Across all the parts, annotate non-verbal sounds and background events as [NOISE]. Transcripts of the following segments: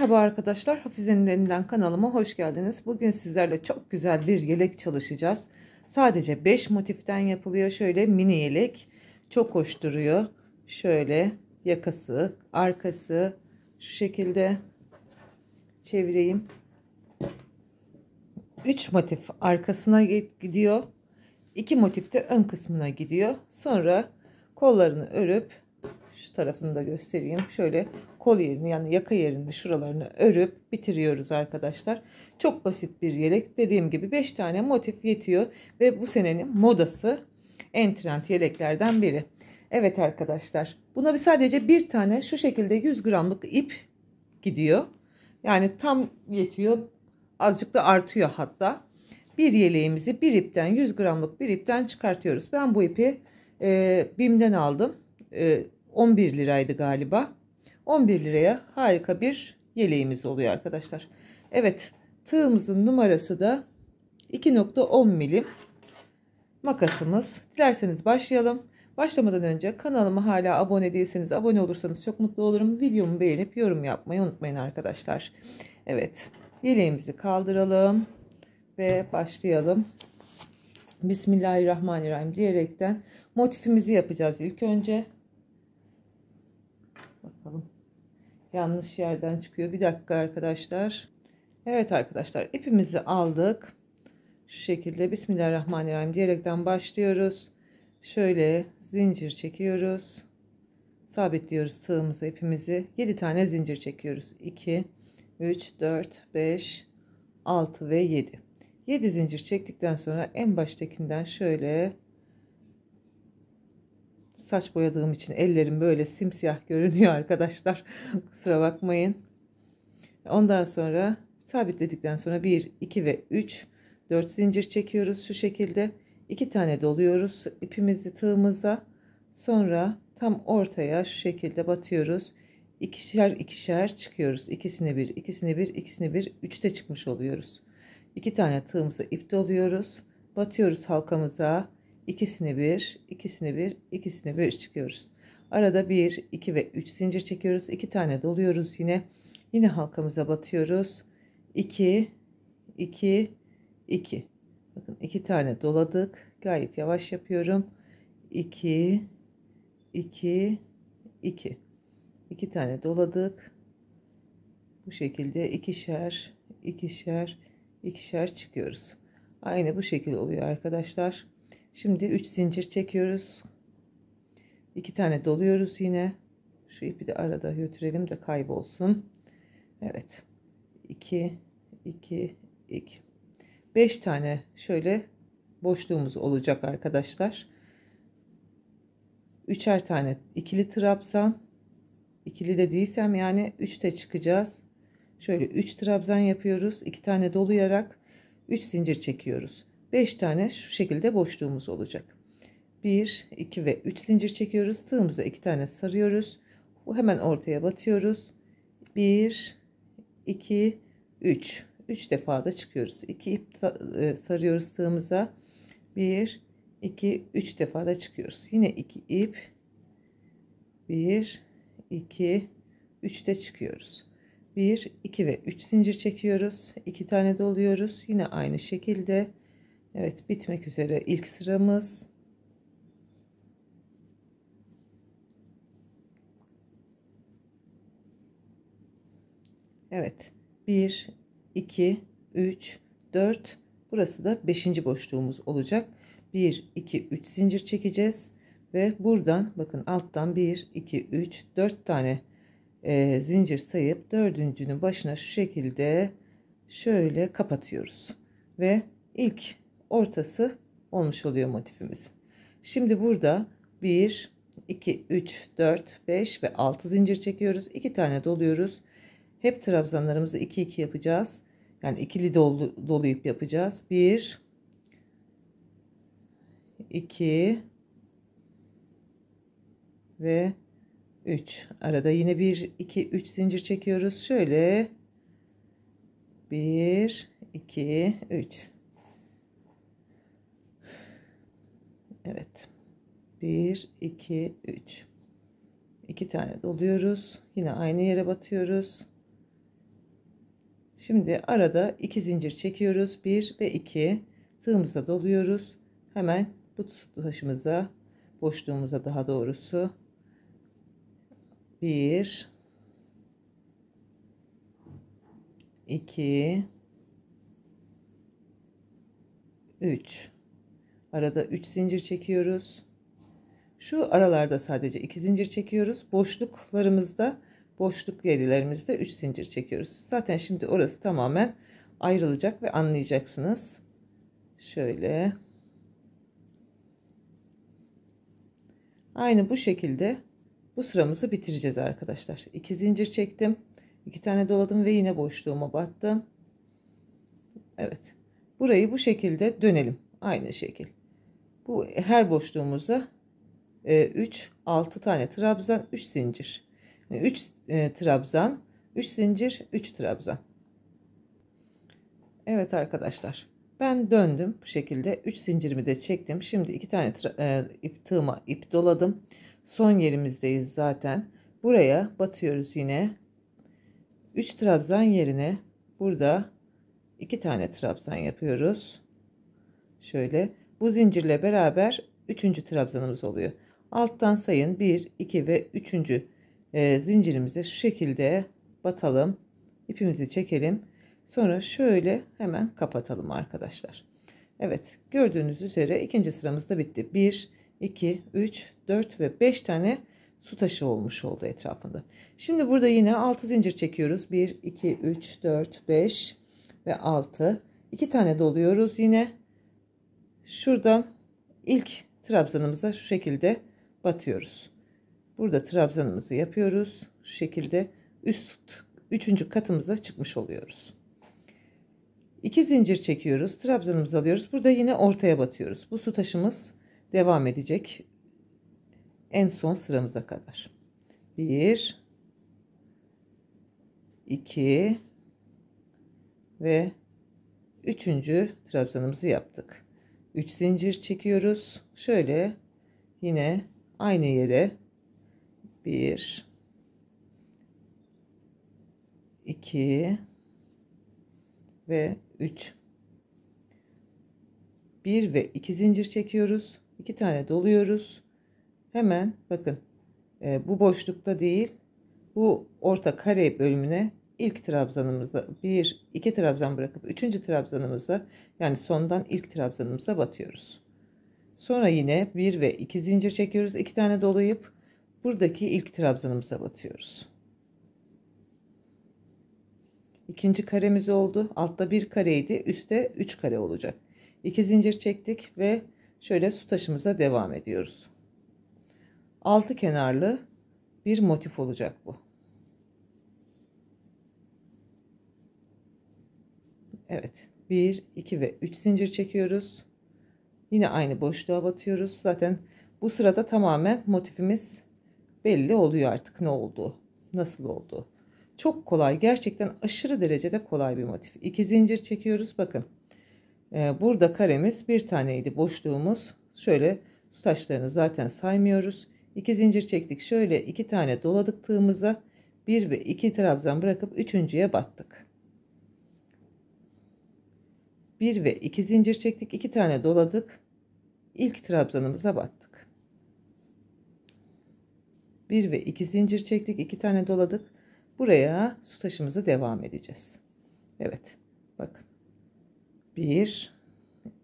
Merhaba arkadaşlar, Hafize'nin elinden kanalıma hoş geldiniz. Bugün sizlerle çok güzel bir yelek çalışacağız. Sadece 5 motiften yapılıyor. Şöyle mini yelek. Çok hoş duruyor. Şöyle yakası, arkası şu şekilde çevireyim. 3 motif arkasına gidiyor. 2 motif de ön kısmına gidiyor. Sonra kollarını örüp şu tarafını da göstereyim. Şöyle kol yerini yani yaka yerini şuralarını örüp bitiriyoruz arkadaşlar. Çok basit bir yelek. Dediğim gibi 5 tane motif yetiyor ve bu senenin modası en trend yeleklerden biri. Evet arkadaşlar buna bir sadece bir tane şu şekilde 100 gramlık ip gidiyor. Yani tam yetiyor. Azıcık da artıyor hatta. Bir yeleğimizi bir ipten 100 gramlık bir ipten çıkartıyoruz. Ben bu ipi e, BİM'den aldım. E, 11 liraydı galiba. 11 liraya harika bir yeleğimiz oluyor arkadaşlar. Evet tığımızın numarası da 2.10 milim makasımız. Dilerseniz başlayalım. Başlamadan önce kanalıma hala abone değilseniz abone olursanız çok mutlu olurum. Videomu beğenip yorum yapmayı unutmayın arkadaşlar. Evet yeleğimizi kaldıralım ve başlayalım. Bismillahirrahmanirrahim diyerekten motifimizi yapacağız ilk önce. yanlış yerden çıkıyor. Bir dakika arkadaşlar. Evet arkadaşlar ipimizi aldık. Şu şekilde Bismillahirrahmanirrahim diyerekten başlıyoruz. Şöyle zincir çekiyoruz. Sabitliyoruz sığımızı ipimizi. 7 tane zincir çekiyoruz. 2, 3, 4, 5, 6 ve 7. 7 zincir çektikten sonra en baştakinden şöyle Saç boyadığım için ellerim böyle simsiyah görünüyor arkadaşlar. [LAUGHS] Kusura bakmayın. Ondan sonra sabitledikten sonra 1, 2 ve 3, 4 zincir çekiyoruz şu şekilde. 2 tane doluyoruz ipimizi tığımıza. Sonra tam ortaya şu şekilde batıyoruz. İkişer ikişer çıkıyoruz. İkisini bir, ikisini bir, ikisini bir, üçte çıkmış oluyoruz. İki tane tığımıza ip doluyoruz. Batıyoruz halkamıza ikisini bir, ikisini bir, ikisini bir çıkıyoruz. Arada 1, 2 ve 3 zincir çekiyoruz. 2 tane doluyoruz yine. Yine halkamıza batıyoruz. 2, 2, 2. Bakın 2 tane doladık. Gayet yavaş yapıyorum. 2, 2, 2. 2 tane doladık. Bu şekilde ikişer, ikişer, ikişer çıkıyoruz. Aynı bu şekilde oluyor arkadaşlar. Şimdi 3 zincir çekiyoruz. 2 tane doluyoruz yine. Şu ipi de arada götürelim de kaybolsun. Evet. 2 2 2 5 tane şöyle boşluğumuz olacak arkadaşlar. Üçer tane ikili trabzan. ikili de değilsem yani 3'te çıkacağız. Şöyle 3 trabzan yapıyoruz. 2 tane doluyarak 3 zincir çekiyoruz. 5 tane şu şekilde boşluğumuz olacak. 1, 2 ve 3 zincir çekiyoruz. Tığımıza 2 tane sarıyoruz. Hemen ortaya batıyoruz. 1, 2, 3. 3 defa da çıkıyoruz. 2 ip e, sarıyoruz tığımıza. 1, 2, 3 defa da çıkıyoruz. Yine 2 ip. 1, 2, 3 de çıkıyoruz. 1, 2 ve 3 zincir çekiyoruz. 2 tane doluyoruz. Yine aynı şekilde Evet bitmek üzere ilk sıramız. Evet 1, 2, 3, 4 burası da 5. boşluğumuz olacak. 1, 2, 3 zincir çekeceğiz ve buradan bakın alttan 1, 2, 3, 4 tane e, zincir sayıp dördüncünün başına şu şekilde şöyle kapatıyoruz. Ve ilk ortası olmuş oluyor motifimiz. Şimdi burada 1, 2, 3, 4, 5 ve 6 zincir çekiyoruz. 2 tane doluyoruz. Hep trabzanlarımızı 2 2 yapacağız. Yani ikili dolu, doluyup yapacağız. 1 2 ve 3. Arada yine 1 2 3 zincir çekiyoruz. Şöyle 1 2 3 Evet. 1, 2, 3. 2 tane doluyoruz. Yine aynı yere batıyoruz. Şimdi arada 2 zincir çekiyoruz. 1 ve 2. Tığımıza doluyoruz. Hemen bu taşımıza, boşluğumuza daha doğrusu 1 2 3 Arada 3 zincir çekiyoruz. Şu aralarda sadece 2 zincir çekiyoruz. Boşluklarımızda, boşluk yerlerimizde 3 zincir çekiyoruz. Zaten şimdi orası tamamen ayrılacak ve anlayacaksınız. Şöyle. Aynı bu şekilde bu sıramızı bitireceğiz arkadaşlar. 2 zincir çektim. 2 tane doladım ve yine boşluğuma battım. Evet. Burayı bu şekilde dönelim. Aynı şekil. Bu her boşluğumuza 3 e, 6 tane trabzan 3 zincir. 3 e, trabzan 3 zincir 3 trabzan. Evet arkadaşlar. Ben döndüm bu şekilde 3 zincirimi de çektim. Şimdi 2 tane e, ip tığıma ip doladım. Son yerimizdeyiz zaten. Buraya batıyoruz yine. 3 trabzan yerine burada 2 tane trabzan yapıyoruz. Şöyle bu zincirle beraber 3. trabzanımız oluyor. Alttan sayın 1, 2 ve 3. E, zincirimize şu şekilde batalım. İpimizi çekelim. Sonra şöyle hemen kapatalım arkadaşlar. Evet gördüğünüz üzere ikinci sıramız da bitti. 1, 2, 3, 4 ve 5 tane su taşı olmuş oldu etrafında. Şimdi burada yine 6 zincir çekiyoruz. 1, 2, 3, 4, 5 ve 6. 2 tane doluyoruz yine. Şuradan ilk trabzanımıza şu şekilde batıyoruz. Burada trabzanımızı yapıyoruz. Şu şekilde üst üçüncü katımıza çıkmış oluyoruz. İki zincir çekiyoruz. Trabzanımızı alıyoruz. Burada yine ortaya batıyoruz. Bu su taşımız devam edecek. En son sıramıza kadar. Bir, iki ve üçüncü trabzanımızı yaptık. 3 zincir çekiyoruz. Şöyle yine aynı yere 1 2 ve 3 1 ve 2 zincir çekiyoruz. 2 tane doluyoruz. Hemen bakın e, bu boşlukta değil bu orta kare bölümüne ilk trabzanımıza bir iki trabzan bırakıp üçüncü trabzanımıza yani sondan ilk trabzanımıza batıyoruz. Sonra yine bir ve iki zincir çekiyoruz. iki tane dolayıp buradaki ilk trabzanımıza batıyoruz. İkinci karemiz oldu. Altta bir kareydi. Üste üç kare olacak. İki zincir çektik ve şöyle su taşımıza devam ediyoruz. Altı kenarlı bir motif olacak bu. Evet 1 2 ve 3 zincir çekiyoruz. Yine aynı boşluğa batıyoruz. Zaten bu sırada tamamen motifimiz belli oluyor artık ne oldu, nasıl oldu. Çok kolay gerçekten aşırı derecede kolay bir motif. 2 zincir çekiyoruz bakın. Ee, burada karemiz bir taneydi boşluğumuz. Şöyle taşlarını zaten saymıyoruz. 2 zincir çektik şöyle iki tane doladık tığımıza. 1 ve 2 trabzan bırakıp üçüncüye battık. 1 ve 2 zincir çektik. 2 tane doladık. İlk trabzanımıza battık. 1 ve 2 zincir çektik. 2 tane doladık. Buraya su taşımızı devam edeceğiz. Evet. Bakın. 1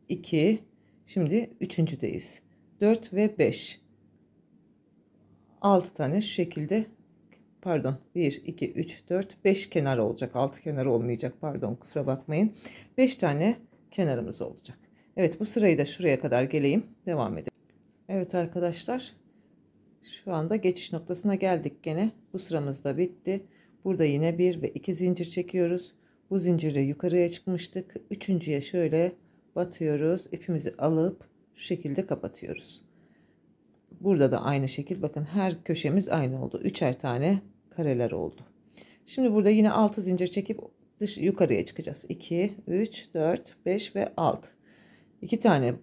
2 şimdi üçüncüdeyiz. 4 ve 5 6 tane şu şekilde pardon 1 2 3 4 5 kenar olacak 6 kenar olmayacak pardon kusura bakmayın 5 tane kenarımız olacak. Evet bu sırayı da şuraya kadar geleyim. Devam edelim. Evet arkadaşlar şu anda geçiş noktasına geldik gene. Bu sıramız da bitti. Burada yine bir ve iki zincir çekiyoruz. Bu zincirle yukarıya çıkmıştık. Üçüncüye şöyle batıyoruz. İpimizi alıp şu şekilde kapatıyoruz. Burada da aynı şekil bakın her köşemiz aynı oldu. Üçer tane kareler oldu. Şimdi burada yine altı zincir çekip dış yukarıya çıkacağız. 2, 3, 4, 5 ve 6. 2 tane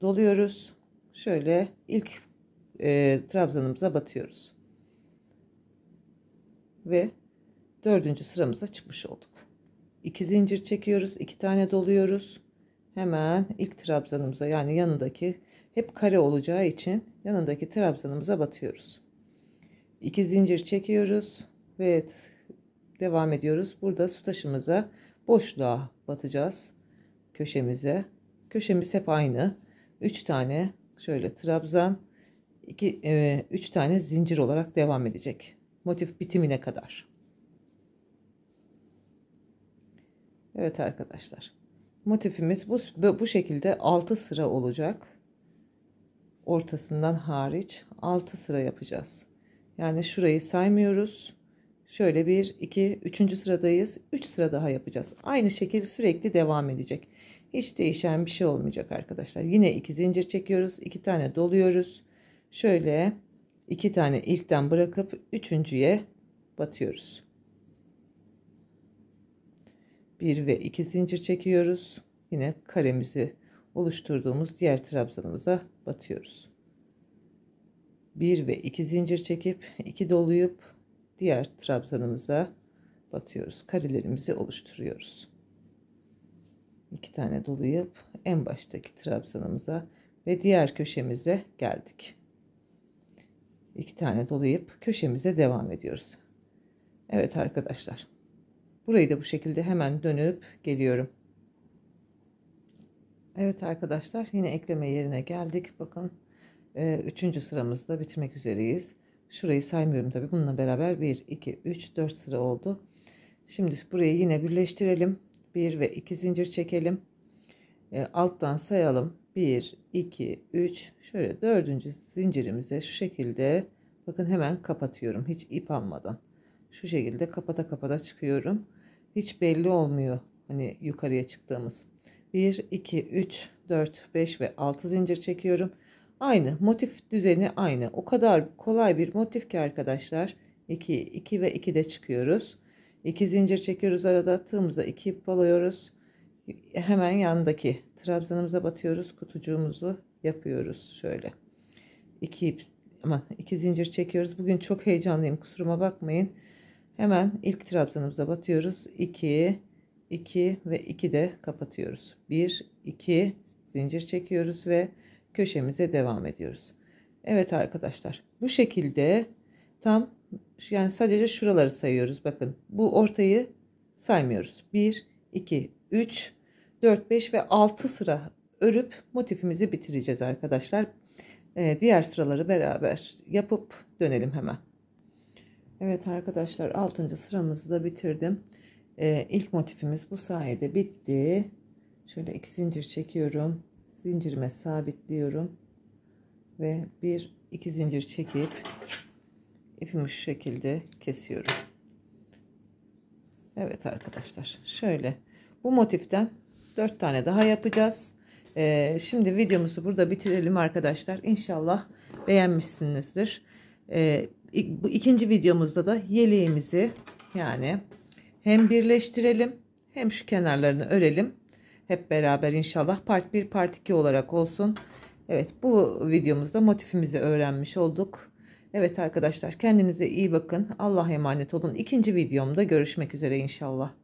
doluyoruz. Şöyle ilk e, trabzanımıza batıyoruz. Ve dördüncü sıramıza çıkmış olduk. 2 zincir çekiyoruz. 2 tane doluyoruz. Hemen ilk trabzanımıza yani yanındaki hep kare olacağı için yanındaki trabzanımıza batıyoruz. 2 zincir çekiyoruz ve devam ediyoruz. Burada su taşımıza boşluğa batacağız. Köşemize. Köşemiz hep aynı. 3 tane şöyle trabzan, 2 e, tane zincir olarak devam edecek. Motif bitimine kadar. Evet arkadaşlar. Motifimiz bu bu şekilde 6 sıra olacak. Ortasından hariç 6 sıra yapacağız. Yani şurayı saymıyoruz. Şöyle bir iki üçüncü sıradayız. Üç sıra daha yapacağız. Aynı şekil sürekli devam edecek. Hiç değişen bir şey olmayacak arkadaşlar. Yine iki zincir çekiyoruz. iki tane doluyoruz. Şöyle iki tane ilkten bırakıp üçüncüye batıyoruz. Bir ve iki zincir çekiyoruz. Yine karemizi oluşturduğumuz diğer trabzanımıza batıyoruz. Bir ve iki zincir çekip iki doluyup diğer trabzanımıza batıyoruz. Karelerimizi oluşturuyoruz. İki tane dolayıp en baştaki trabzanımıza ve diğer köşemize geldik. İki tane dolayıp köşemize devam ediyoruz. Evet arkadaşlar. Burayı da bu şekilde hemen dönüp geliyorum. Evet arkadaşlar yine ekleme yerine geldik. Bakın 3. E, sıramızda bitirmek üzereyiz. Şurayı saymıyorum tabi. Bununla beraber 1, 2, 3, 4 sıra oldu. Şimdi burayı yine birleştirelim. 1 ve 2 zincir çekelim. E, alttan sayalım. 1, 2, 3. Şöyle dördüncü zincirimize şu şekilde bakın hemen kapatıyorum. Hiç ip almadan. Şu şekilde kapata kapata çıkıyorum. Hiç belli olmuyor. Hani yukarıya çıktığımız. 1, 2, 3, 4, 5 ve 6 zincir çekiyorum. Aynı motif düzeni aynı. O kadar kolay bir motif ki arkadaşlar. 2 2 ve 2 de çıkıyoruz. 2 zincir çekiyoruz arada tığımıza 2 ip alıyoruz. Hemen yanındaki trabzanımıza batıyoruz. Kutucuğumuzu yapıyoruz şöyle. 2 ip ama 2 zincir çekiyoruz. Bugün çok heyecanlıyım. Kusuruma bakmayın. Hemen ilk trabzanımıza batıyoruz. 2 2 ve 2 de kapatıyoruz. 1 2 zincir çekiyoruz ve köşemize devam ediyoruz. Evet arkadaşlar bu şekilde tam yani sadece şuraları sayıyoruz. Bakın bu ortayı saymıyoruz. 1, 2, 3, 4, 5 ve 6 sıra örüp motifimizi bitireceğiz arkadaşlar. Ee, diğer sıraları beraber yapıp dönelim hemen. Evet arkadaşlar 6. sıramızı da bitirdim. Ee, ilk motifimiz bu sayede bitti. Şöyle iki zincir çekiyorum zincirime sabitliyorum ve bir iki zincir çekip ipimi şu şekilde kesiyorum. Evet arkadaşlar şöyle bu motiften dört tane daha yapacağız. Ee, şimdi videomuzu burada bitirelim arkadaşlar. İnşallah beğenmişsinizdir. Ee, bu ikinci videomuzda da yeleğimizi yani hem birleştirelim hem şu kenarlarını örelim. Hep beraber inşallah part 1 part 2 olarak olsun. Evet bu videomuzda motifimizi öğrenmiş olduk. Evet arkadaşlar kendinize iyi bakın. Allah'a emanet olun. İkinci videomda görüşmek üzere inşallah.